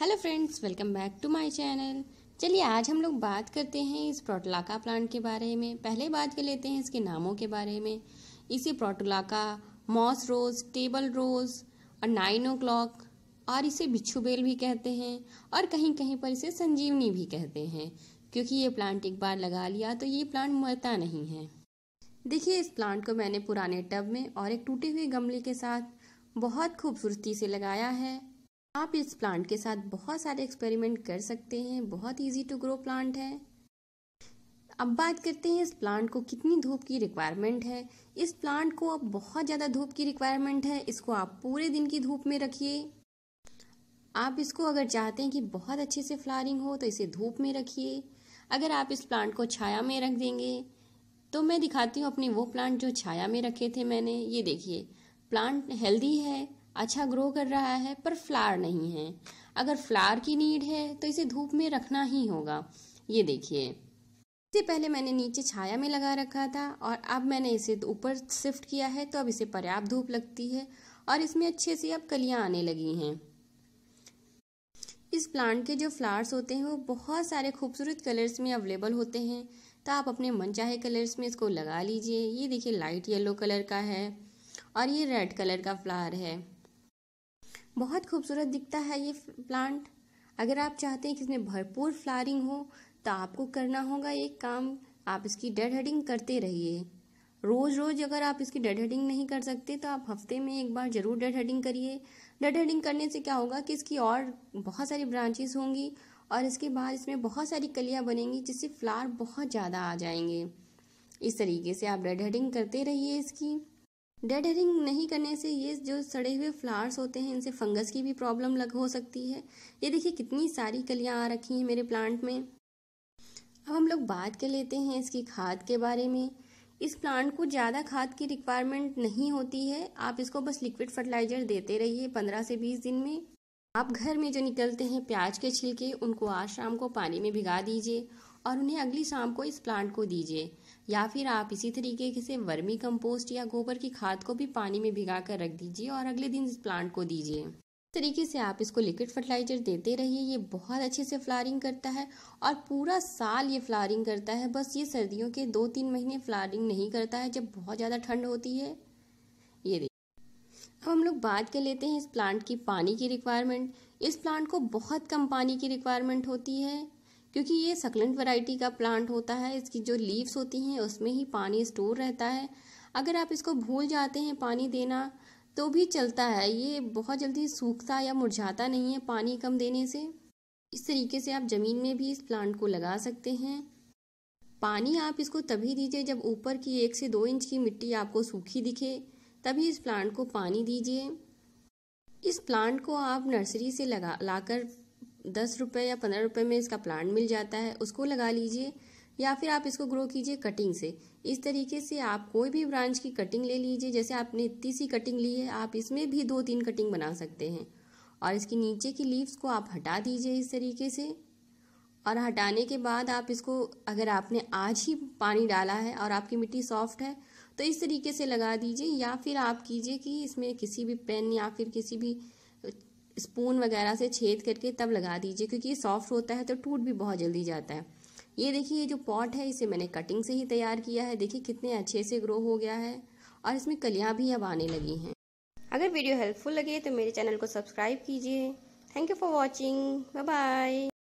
hello friends welcome back to my channel चलिए आज हम लोग बात करते हैं इस प्रोटोलाका प्लांट के बारे में पहले बात कर लेते हैं इसके नामों के बारे में इसे प्रोटोलाका मॉस रोज़ टेबल रोज़ और नाइन ओ क्लॉक और इसे बिच्छू बेल भी कहते हैं और कहीं कहीं पर इसे संजीवनी भी कहते हैं क्योंकि ये प्लांट एक बार लगा लिया तो ये प्लांट मरता नहीं है देखिए इस प्लांट को मैंने पुराने टब में और एक टूटे हुए गमले के साथ बहुत खूबसूरती से लगाया है आप इस प्लांट के साथ बहुत सारे एक्सपेरिमेंट कर सकते हैं बहुत इजी टू ग्रो प्लांट है अब बात करते हैं इस प्लांट को कितनी धूप की रिक्वायरमेंट है इस प्लांट को अब बहुत ज़्यादा धूप की रिक्वायरमेंट है इसको आप पूरे दिन की धूप में रखिए आप इसको अगर चाहते हैं कि बहुत अच्छे से फ्लावरिंग हो तो इसे धूप में रखिए अगर आप इस प्लांट को छाया में रख देंगे तो मैं दिखाती हूँ अपने वो प्लांट जो छाया में रखे थे मैंने ये देखिए प्लांट हेल्दी है अच्छा ग्रो कर रहा है पर फ्लावर नहीं है अगर फ्लावर की नीड है तो इसे धूप में रखना ही होगा ये देखिए इससे पहले मैंने नीचे छाया में लगा रखा था और अब मैंने इसे ऊपर शिफ्ट किया है तो अब इसे पर्याप्त धूप लगती है और इसमें अच्छे से अब कलियाँ आने लगी हैं इस प्लांट के जो फ्लावर्स होते हैं वो बहुत सारे खूबसूरत कलर्स में अवेलेबल होते हैं तो आप अपने मन चाहे कलर्स में इसको लगा लीजिए ये देखिए लाइट येलो कलर का है और ये रेड कलर का फ्लावर है बहुत खूबसूरत दिखता है ये प्लांट अगर आप चाहते हैं कि इसमें भरपूर फ्लारिंग हो तो आपको करना होगा एक काम आप इसकी डेड हेडिंग करते रहिए रोज़ रोज़ अगर आप इसकी डेड हेडिंग नहीं कर सकते तो आप हफ्ते में एक बार ज़रूर डेड हेडिंग करिए डेड हेडिंग करने से क्या होगा कि इसकी और बहुत सारी ब्रांचेस होंगी और इसके बाद इसमें बहुत सारी कलियाँ बनेंगी जिससे फ्लावर बहुत ज़्यादा आ जाएंगे इस तरीके से आप डेड हेडिंग करते रहिए इसकी डेड हेरिंग नहीं करने से ये जो सड़े हुए फ्लावर्स होते हैं इनसे फंगस की भी प्रॉब्लम लग हो सकती है ये देखिए कितनी सारी कलियाँ आ रखी हैं मेरे प्लांट में अब हम लोग बात कर लेते हैं इसकी खाद के बारे में इस प्लांट को ज़्यादा खाद की रिक्वायरमेंट नहीं होती है आप इसको बस लिक्विड फर्टिलाइजर देते रहिए पंद्रह से बीस दिन में आप घर में जो निकलते हैं प्याज के छिलके उनको आज शाम को पानी में भिगा दीजिए और उन्हें अगली शाम को इस प्लांट को दीजिए या फिर आप इसी तरीके से वर्मी कंपोस्ट या गोबर की खाद को भी पानी में भिगा कर रख दीजिए और अगले दिन इस प्लांट को दीजिए इस तरीके से आप इसको लिक्विड फर्टिलाइजर देते रहिए ये बहुत अच्छे से फ्लारिंग करता है और पूरा साल ये फ्लारिंग करता है बस ये सर्दियों के दो तीन महीने फ्लारिंग नहीं करता है जब बहुत ज़्यादा ठंड होती है ये देखिए अब हम लोग बात कर लेते हैं इस प्लांट की पानी की रिक्वायरमेंट इस प्लांट को बहुत कम पानी की रिक्वायरमेंट होती है क्योंकि ये सकलेंट वैरायटी का प्लांट होता है इसकी जो लीव्स होती हैं उसमें ही पानी स्टोर रहता है अगर आप इसको भूल जाते हैं पानी देना तो भी चलता है ये बहुत जल्दी सूखता या मुरझाता नहीं है पानी कम देने से इस तरीके से आप ज़मीन में भी इस प्लांट को लगा सकते हैं पानी आप इसको तभी दीजिए जब ऊपर की एक से दो इंच की मिट्टी आपको सूखी दिखे तभी इस प्लांट को पानी दीजिए इस प्लांट को आप नर्सरी से लगा लाकर दस रुपये या पंद्रह रुपये में इसका प्लांट मिल जाता है उसको लगा लीजिए या फिर आप इसको ग्रो कीजिए कटिंग से इस तरीके से आप कोई भी ब्रांच की कटिंग ले लीजिए जैसे आपने इतनी सी कटिंग ली है आप इसमें भी दो तीन कटिंग बना सकते हैं और इसकी नीचे की लीव्स को आप हटा दीजिए इस तरीके से और हटाने के बाद आप इसको अगर आपने आज ही पानी डाला है और आपकी मिट्टी सॉफ्ट है तो इस तरीके से लगा दीजिए या फिर आप कीजिए कि इसमें किसी भी पेन या फिर किसी भी स्पून वगैरह से छेद करके तब लगा दीजिए क्योंकि ये सॉफ्ट होता है तो टूट भी बहुत जल्दी जाता है ये देखिए ये जो पॉट है इसे मैंने कटिंग से ही तैयार किया है देखिए कितने अच्छे से ग्रो हो गया है और इसमें कलियाँ भी अब आने लगी हैं अगर वीडियो हेल्पफुल लगे तो मेरे चैनल को सब्सक्राइब कीजिए thank you for watching bye